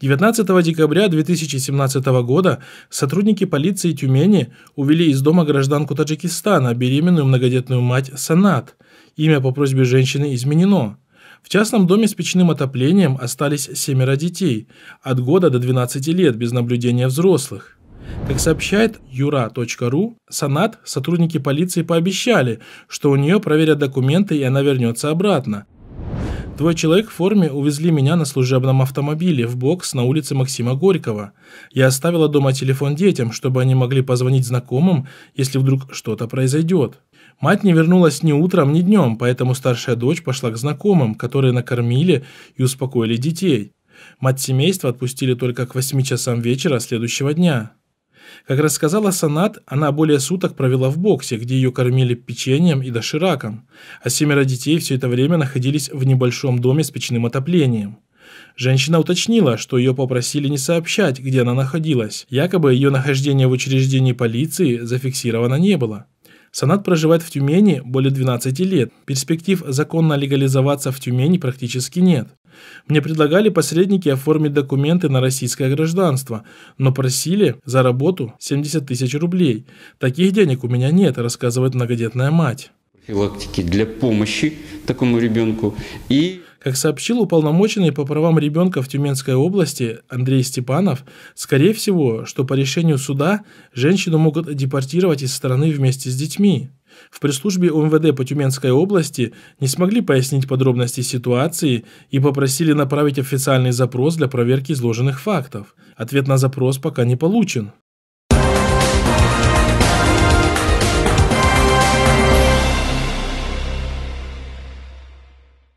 19 декабря 2017 года сотрудники полиции Тюмени увели из дома гражданку Таджикистана, беременную многодетную мать Санат. Имя по просьбе женщины изменено. В частном доме с печным отоплением остались семеро детей, от года до 12 лет, без наблюдения взрослых. Как сообщает Юра.ру, Санат сотрудники полиции пообещали, что у нее проверят документы и она вернется обратно – Твой человек в форме увезли меня на служебном автомобиле в бокс на улице Максима Горького. Я оставила дома телефон детям, чтобы они могли позвонить знакомым, если вдруг что-то произойдет. Мать не вернулась ни утром, ни днем, поэтому старшая дочь пошла к знакомым, которые накормили и успокоили детей. Мать семейства отпустили только к 8 часам вечера следующего дня. Как рассказала Санат, она более суток провела в боксе, где ее кормили печеньем и дошираком, а семеро детей все это время находились в небольшом доме с печным отоплением. Женщина уточнила, что ее попросили не сообщать, где она находилась. Якобы ее нахождение в учреждении полиции зафиксировано не было. Санат проживает в Тюмени более 12 лет. Перспектив законно легализоваться в Тюмени практически нет. Мне предлагали посредники оформить документы на российское гражданство, но просили за работу 70 тысяч рублей. Таких денег у меня нет, рассказывает многодетная мать профилактики для помощи такому ребенку. И как сообщил уполномоченный по правам ребенка в Тюменской области Андрей Степанов, скорее всего, что по решению суда женщину могут депортировать из страны вместе с детьми. В пресс-службе УМВД по Тюменской области не смогли пояснить подробности ситуации и попросили направить официальный запрос для проверки изложенных фактов. Ответ на запрос пока не получен.